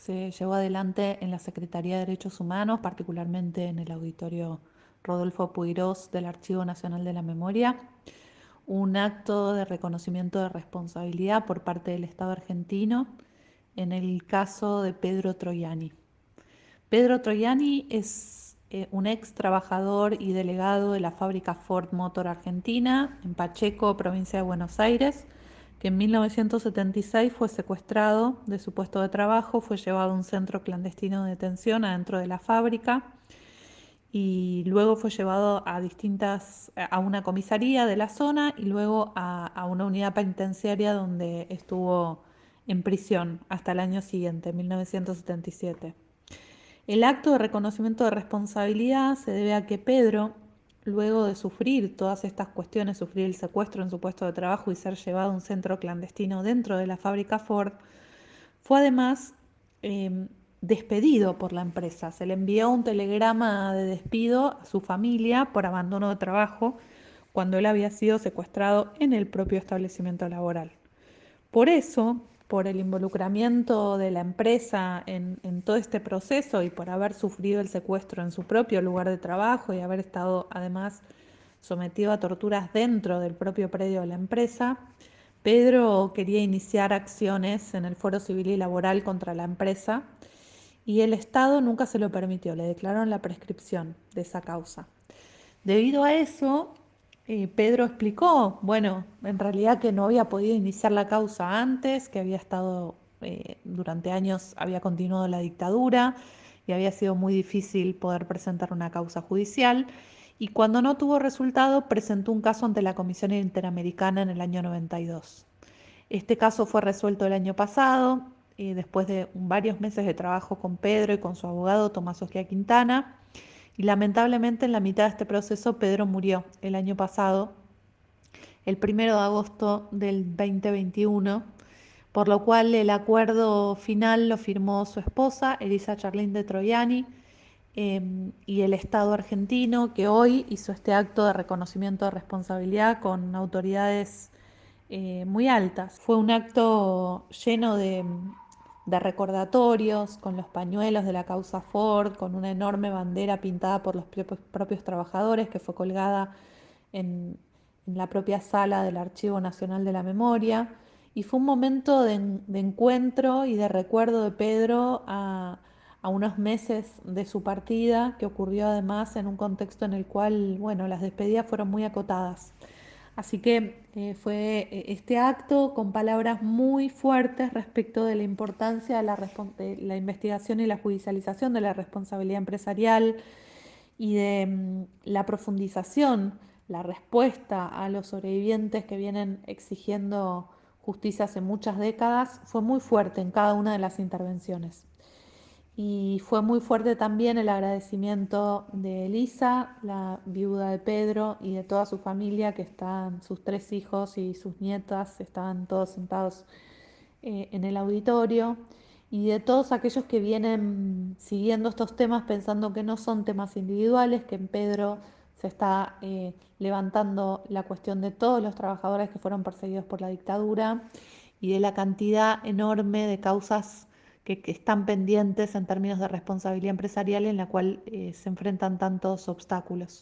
se llevó adelante en la Secretaría de Derechos Humanos, particularmente en el auditorio Rodolfo Puirós del Archivo Nacional de la Memoria, un acto de reconocimiento de responsabilidad por parte del Estado argentino en el caso de Pedro Troyani. Pedro Troyani es eh, un ex trabajador y delegado de la fábrica Ford Motor Argentina en Pacheco, provincia de Buenos Aires que en 1976 fue secuestrado de su puesto de trabajo, fue llevado a un centro clandestino de detención adentro de la fábrica y luego fue llevado a distintas, a una comisaría de la zona y luego a, a una unidad penitenciaria donde estuvo en prisión hasta el año siguiente, 1977. El acto de reconocimiento de responsabilidad se debe a que Pedro luego de sufrir todas estas cuestiones, sufrir el secuestro en su puesto de trabajo y ser llevado a un centro clandestino dentro de la fábrica Ford, fue además em, despedido por la empresa. Se le envió un telegrama de despido a su familia por abandono de trabajo cuando él había sido secuestrado en el propio establecimiento laboral. Por eso, por el involucramiento de la empresa en, todo este proceso y por haber sufrido el secuestro en su propio lugar de trabajo y haber estado además sometido a torturas dentro del propio predio de la empresa, Pedro quería iniciar acciones en el foro civil y laboral contra la empresa y el Estado nunca se lo permitió, le declararon la prescripción de esa causa. Debido a eso, Pedro explicó, bueno, en realidad que no había podido iniciar la causa antes, que había estado eh, durante años, había continuado la dictadura y había sido muy difícil poder presentar una causa judicial. Y cuando no tuvo resultado, presentó un caso ante la Comisión Interamericana en el año 92. Este caso fue resuelto el año pasado, eh, después de varios meses de trabajo con Pedro y con su abogado Tomás Osquia Quintana. Y lamentablemente en la mitad de este proceso Pedro murió el año pasado, el primero de agosto del 2021, por lo cual el acuerdo final lo firmó su esposa, Elisa Charlene de Troiani, em, y el Estado argentino, que hoy hizo este acto de reconocimiento de responsabilidad con autoridades eh, muy altas. Fue un acto lleno de, de recordatorios, con los pañuelos de la causa Ford, con una enorme bandera pintada por los propios trabajadores que fue colgada en, la propia sala del Archivo Nacional de la Memoria. Y fue un momento de, encuentro y de recuerdo de Pedro a, a unos meses de su partida, que ocurrió además en un contexto en el cual, bueno, las despedidas fueron muy acotadas. Así que eh, fue eh, este acto con palabras muy fuertes respecto de la importancia de la, investigación y la judicialización de la responsabilidad empresarial y de mm, la profundización, la respuesta a los sobrevivientes que vienen exigiendo justicia hace muchas décadas, fue muy fuerte en cada una de las intervenciones. Y fue muy fuerte también el agradecimiento de Elisa, la viuda de Pedro, y de toda su familia, que están sus tres hijos y sus nietas, estaban todos sentados eh, en el auditorio, y de todos aquellos que vienen siguiendo estos temas pensando que no son temas individuales, que en Pedro se está eh, levantando la cuestión de todos los trabajadores que fueron perseguidos por la dictadura y de la cantidad enorme de causas que, están pendientes en términos de responsabilidad empresarial en la cual eh, se enfrentan tantos obstáculos.